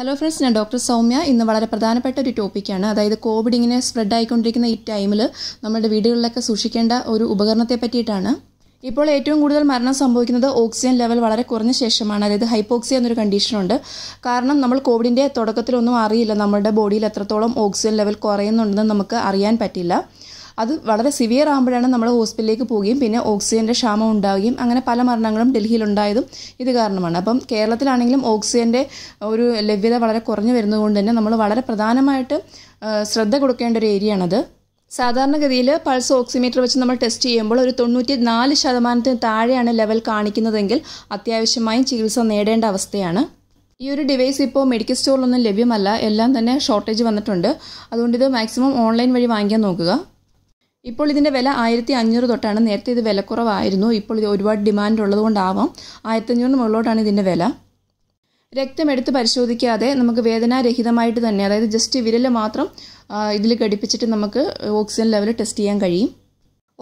hello friends ഞാൻ doctor Soumya ഇന്ന് വളരെ പ്രധാനപ്പെട്ട ഒരു ടോപ്പിക്കാണ് അതായത് കോവിഡ് ഇങ്ങനെ സ്പ്രെഡ് ആയിക്കൊണ്ടിരിക്കുന്ന ഈ ടൈമിൽ നമ്മുടെ വീടുകളിലൊക്കെ സൂക്ഷിക്കേണ്ട ഒരു ഉപകരണത്തെ പറ്റിയിട്ടാണ് ഇപ്പോൾ ഏറ്റവും കൂടുതൽ മരണം സംഭവിക്കുന്നത് ഓക്സിജൻ ലെവൽ വളരെ കുറഞ്ഞ ശേഷമാണ് അതായത് ഹൈപ്പോക്സിയ എന്നൊരു കണ്ടീഷനുണ്ട് കാരണം നമ്മൾ കോവിഡിൻ്റെ തുടക്കത്തിലൊന്നും അറിയില്ല നമ്മുടെ ബോഡിയിൽ എത്രത്തോളം ഓക്സിജൻ ലെവൽ കുറയുന്നുണ്ടെന്ന് നമുക്ക് അറിയാൻ പറ്റില്ല അത് വളരെ സിവിയർ ആകുമ്പോഴാണ് നമ്മൾ ഹോസ്പിറ്റലിലേക്ക് പോവുകയും പിന്നെ ഓക്സിജൻ്റെ ക്ഷാമം ഉണ്ടാവുകയും അങ്ങനെ പല മരണങ്ങളും ഡൽഹിയിലുണ്ടായതും ഇത് കാരണമാണ് അപ്പം കേരളത്തിലാണെങ്കിലും ഓക്സിജൻ്റെ ഒരു ലഭ്യത വളരെ കുറഞ്ഞു വരുന്നതുകൊണ്ട് തന്നെ നമ്മൾ വളരെ പ്രധാനമായിട്ട് ശ്രദ്ധ കൊടുക്കേണ്ട ഒരു ഏരിയ ആണത് സാധാരണഗതിയിൽ പൾസ് ഓക്സിമീറ്റർ വെച്ച് നമ്മൾ ടെസ്റ്റ് ചെയ്യുമ്പോൾ ഒരു തൊണ്ണൂറ്റി നാല് ശതമാനത്തിന് താഴെയാണ് ലെവൽ കാണിക്കുന്നതെങ്കിൽ അത്യാവശ്യമായും ചികിത്സ നേടേണ്ട അവസ്ഥയാണ് ഈ ഒരു ഡിവൈസ് ഇപ്പോൾ മെഡിക്കൽ സ്റ്റോറിലൊന്നും ലഭ്യമല്ല എല്ലാം തന്നെ ഷോർട്ടേജ് വന്നിട്ടുണ്ട് അതുകൊണ്ട് ഇത് മാക്സിമം ഓൺലൈൻ വഴി വാങ്ങിക്കാൻ നോക്കുക ഇപ്പോൾ ഇതിൻ്റെ വില ആയിരത്തി അഞ്ഞൂറ് തൊട്ടാണ് നേരത്തെ ഇത് വിലക്കുറവായിരുന്നു ഇപ്പോൾ ഇത് ഒരുപാട് ഡിമാൻഡ് ഉള്ളതുകൊണ്ടാവാം ആയിരത്തഞ്ഞൂറിന് മുകളിലോട്ടാണ് ഇതിൻ്റെ വില രക്തമെടുത്ത് പരിശോധിക്കാതെ നമുക്ക് വേദനാരഹിതമായിട്ട് തന്നെ അതായത് ജസ്റ്റ് വിരൽ മാത്രം ഇതിൽ ഘടിപ്പിച്ചിട്ട് നമുക്ക് ഓക്സിജൻ ലെവൽ ടെസ്റ്റ് ചെയ്യാൻ കഴിയും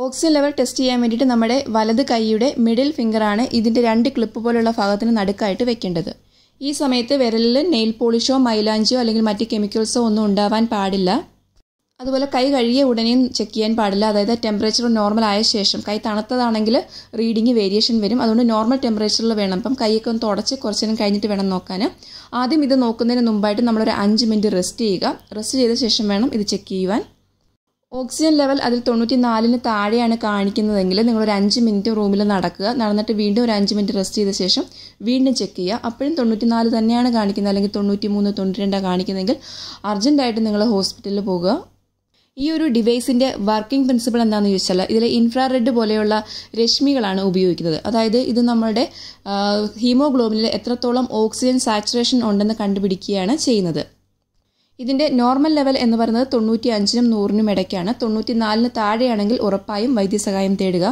ഓക്സിജൻ ലെവൽ ടെസ്റ്റ് ചെയ്യാൻ വേണ്ടിയിട്ട് നമ്മുടെ വലത് കൈയുടെ മിഡിൽ ഫിംഗറാണ് ഇതിൻ്റെ രണ്ട് ക്ലിപ്പ് പോലുള്ള ഭാഗത്തിന് നടുക്കായിട്ട് വെക്കേണ്ടത് ഈ സമയത്ത് വിരലിൽ നെയിൽ പോളിഷോ മൈലാഞ്ചിയോ അല്ലെങ്കിൽ മറ്റ് കെമിക്കൽസോ ഒന്നും ഉണ്ടാവാൻ പാടില്ല അതുപോലെ കൈ കഴുകിയ ഉടനെയും ചെക്ക് ചെയ്യാൻ പാടില്ല അതായത് ടെമ്പറേച്ചർ നോർമൽ ആയ ശേഷം കൈ തണുത്തതാണെങ്കിൽ റീഡിങ് വേരിയേഷൻ വരും അതുകൊണ്ട് നോർമൽ ടെമ്പറേച്ചറിൽ വേണം അപ്പം കൈയൊക്കെ ഒന്ന് തുടച്ച് കുറച്ച് നേരം കഴിഞ്ഞിട്ട് വേണം നോക്കാൻ ആദ്യം ഇത് നോക്കുന്നതിന് മുമ്പായിട്ട് നമ്മളൊരു അഞ്ച് മിനിറ്റ് റെസ്റ്റ് ചെയ്യുക റെസ്റ്റ് ചെയ്ത ശേഷം വേണം ഇത് ചെക്ക് ചെയ്യുവാൻ ഓക്സിജൻ ലെവൽ അതിൽ തൊണ്ണൂറ്റി നാലിന് താഴെയാണ് കാണിക്കുന്നതെങ്കിൽ നിങ്ങളൊരു അഞ്ച് മിനിറ്റ് റൂമിൽ നടക്കുക നടന്നിട്ട് വീണ്ടും ഒരു അഞ്ച് മിനിറ്റ് റെസ്റ്റ് ചെയ്ത ശേഷം വീണ്ടും ചെക്ക് ചെയ്യുക അപ്പോഴും തൊണ്ണൂറ്റി നാല് തന്നെയാണ് കാണിക്കുന്നത് അല്ലെങ്കിൽ തൊണ്ണൂറ്റി മൂന്ന് തൊണ്ണൂറ്റി രണ്ടാണ് കാണിക്കുന്നതെങ്കിൽ അർജൻറ്റായിട്ട് നിങ്ങൾ ഹോസ്പിറ്റലിൽ പോകുക ഈ ഒരു ഡിവൈസിൻ്റെ വർക്കിംഗ് പ്രിൻസിപ്പിൾ എന്താണെന്ന് ചോദിച്ചാൽ ഇതിൽ ഇൻഫ്രാറെഡ് പോലെയുള്ള രശ്മികളാണ് ഉപയോഗിക്കുന്നത് അതായത് ഇത് നമ്മളുടെ ഹീമോഗ്ലോബിനിൽ എത്രത്തോളം ഓക്സിജൻ സാച്ചുറേഷൻ ഉണ്ടെന്ന് കണ്ടുപിടിക്കുകയാണ് ചെയ്യുന്നത് ഇതിൻ്റെ നോർമൽ ലെവൽ എന്ന് പറയുന്നത് തൊണ്ണൂറ്റി അഞ്ചിനും നൂറിനും ഇടയ്ക്കാണ് തൊണ്ണൂറ്റി നാലിന് താഴെയാണെങ്കിൽ ഉറപ്പായും വൈദ്യസഹായം തേടുക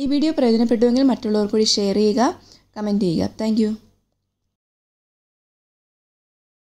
ഈ വീഡിയോ പ്രയോജനപ്പെട്ടുവെങ്കിൽ മറ്റുള്ളവർ കൂടി ഷെയർ ചെയ്യുക കമൻറ്റ് ചെയ്യുക താങ്ക്